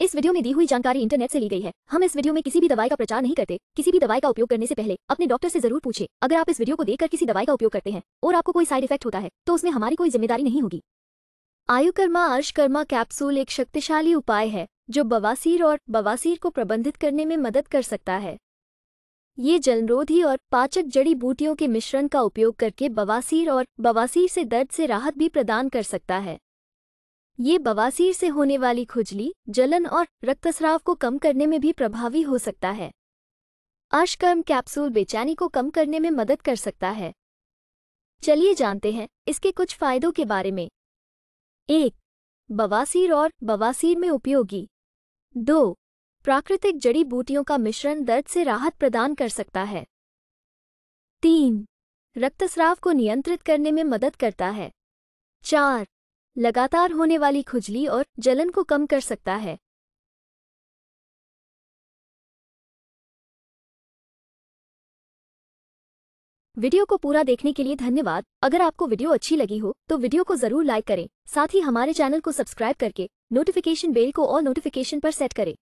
इस वीडियो में दी हुई जानकारी इंटरनेट से ली गई है हम इस वीडियो में किसी भी दवाई का प्रचार नहीं करते किसी भी दवाई का उपयोग करने से पहले अपने डॉक्टर से जरूर पूछे अगर आप इस वीडियो को देखकर किसी दवाई का उपयोग करते हैं और आपको कोई साइड इफेक्ट होता है तो उसमें हमारी कोई जिम्मेदारी नहीं होगी आयुकर्मा अर्शकर्मा कैप्सूल एक शक्तिशाली उपाय है जो बवासीर और बवासीर को प्रबंधित करने में मदद कर सकता है ये जलरोधी और पाचक जड़ी बूटियों के मिश्रण का उपयोग करके बवासीर और बवासीर से दर्द से राहत भी प्रदान कर सकता है ये बवासीर से होने वाली खुजली जलन और रक्तस्राव को कम करने में भी प्रभावी हो सकता है अशकर्म कैप्सूल बेचैनी को कम करने में मदद कर सकता है चलिए जानते हैं इसके कुछ फायदों के बारे में एक बवासीर और बवासीर में उपयोगी दो प्राकृतिक जड़ी बूटियों का मिश्रण दर्द से राहत प्रदान कर सकता है तीन रक्तस्राव को नियंत्रित करने में मदद करता है चार लगातार होने वाली खुजली और जलन को कम कर सकता है वीडियो को पूरा देखने के लिए धन्यवाद अगर आपको वीडियो अच्छी लगी हो तो वीडियो को जरूर लाइक करें साथ ही हमारे चैनल को सब्सक्राइब करके नोटिफिकेशन बेल को और नोटिफिकेशन पर सेट करें